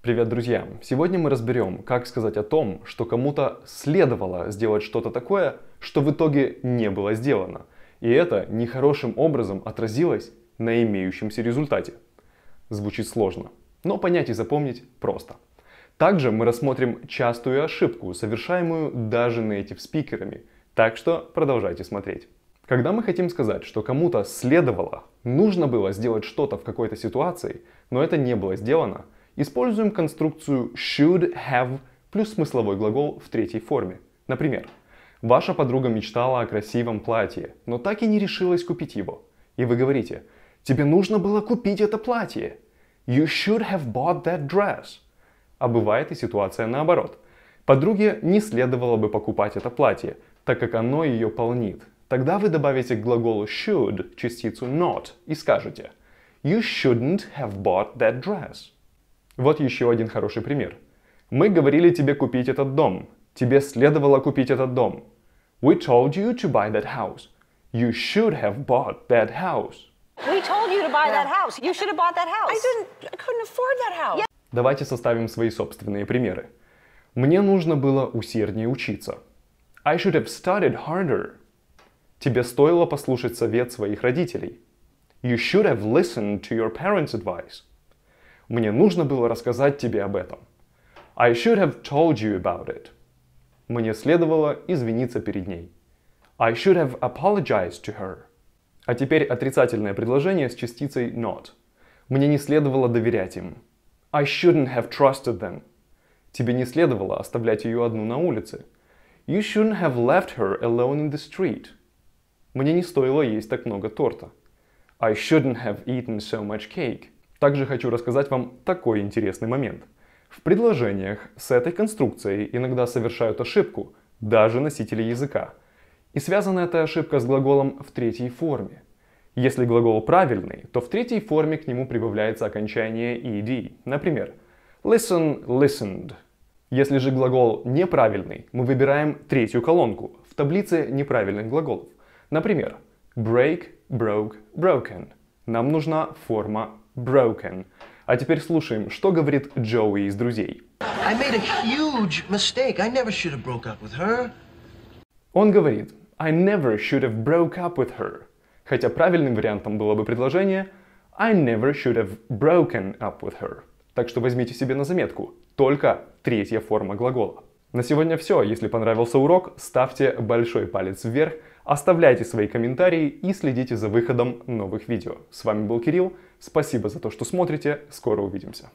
Привет, друзья! Сегодня мы разберем, как сказать о том, что кому-то следовало сделать что-то такое, что в итоге не было сделано, и это нехорошим образом отразилось на имеющемся результате. Звучит сложно, но понять и запомнить просто. Также мы рассмотрим частую ошибку, совершаемую даже native спикерами, так что продолжайте смотреть. Когда мы хотим сказать, что кому-то следовало, нужно было сделать что-то в какой-то ситуации, но это не было сделано – используем конструкцию should have плюс смысловой глагол в третьей форме. Например, ваша подруга мечтала о красивом платье, но так и не решилась купить его. И вы говорите, тебе нужно было купить это платье. You should have bought that dress. А бывает и ситуация наоборот. Подруге не следовало бы покупать это платье, так как оно ее полнит. Тогда вы добавите к глаголу should частицу not и скажете You shouldn't have bought that dress. Вот еще один хороший пример. Мы говорили тебе купить этот дом. Тебе следовало купить этот дом. We told you to buy that house. You should have bought that house. We told you to buy that house. You should have bought that house. I didn't, I couldn't afford that house. Давайте составим свои собственные примеры. Мне нужно было усерднее учиться. I should have studied harder. Тебе стоило послушать совет своих родителей. You should have listened to your parents' advice. Мне нужно было рассказать тебе об этом. I should have told you about it. Мне следовало извиниться перед ней. I should have apologized to her. А теперь отрицательное предложение с частицей not. Мне не следовало доверять им. I shouldn't have trusted them. Тебе не следовало оставлять ее одну на улице. You shouldn't have left her alone in the street. Мне не стоило есть так много торта. I shouldn't have eaten so much cake. Также хочу рассказать вам такой интересный момент. В предложениях с этой конструкцией иногда совершают ошибку даже носители языка. И связана эта ошибка с глаголом в третьей форме. Если глагол правильный, то в третьей форме к нему прибавляется окончание ed. Например, listen, listened. Если же глагол неправильный, мы выбираем третью колонку в таблице неправильных глаголов. Например, break, broke, broken – нам нужна форма broken. А теперь слушаем, что говорит Джоуи из «Друзей». Он говорит «I never should have broke up with her». Хотя правильным вариантом было бы предложение «I never should have broken up with her». Так что возьмите себе на заметку, только третья форма глагола. На сегодня все. Если понравился урок, ставьте большой палец вверх, Оставляйте свои комментарии и следите за выходом новых видео. С вами был Кирилл, спасибо за то, что смотрите, скоро увидимся.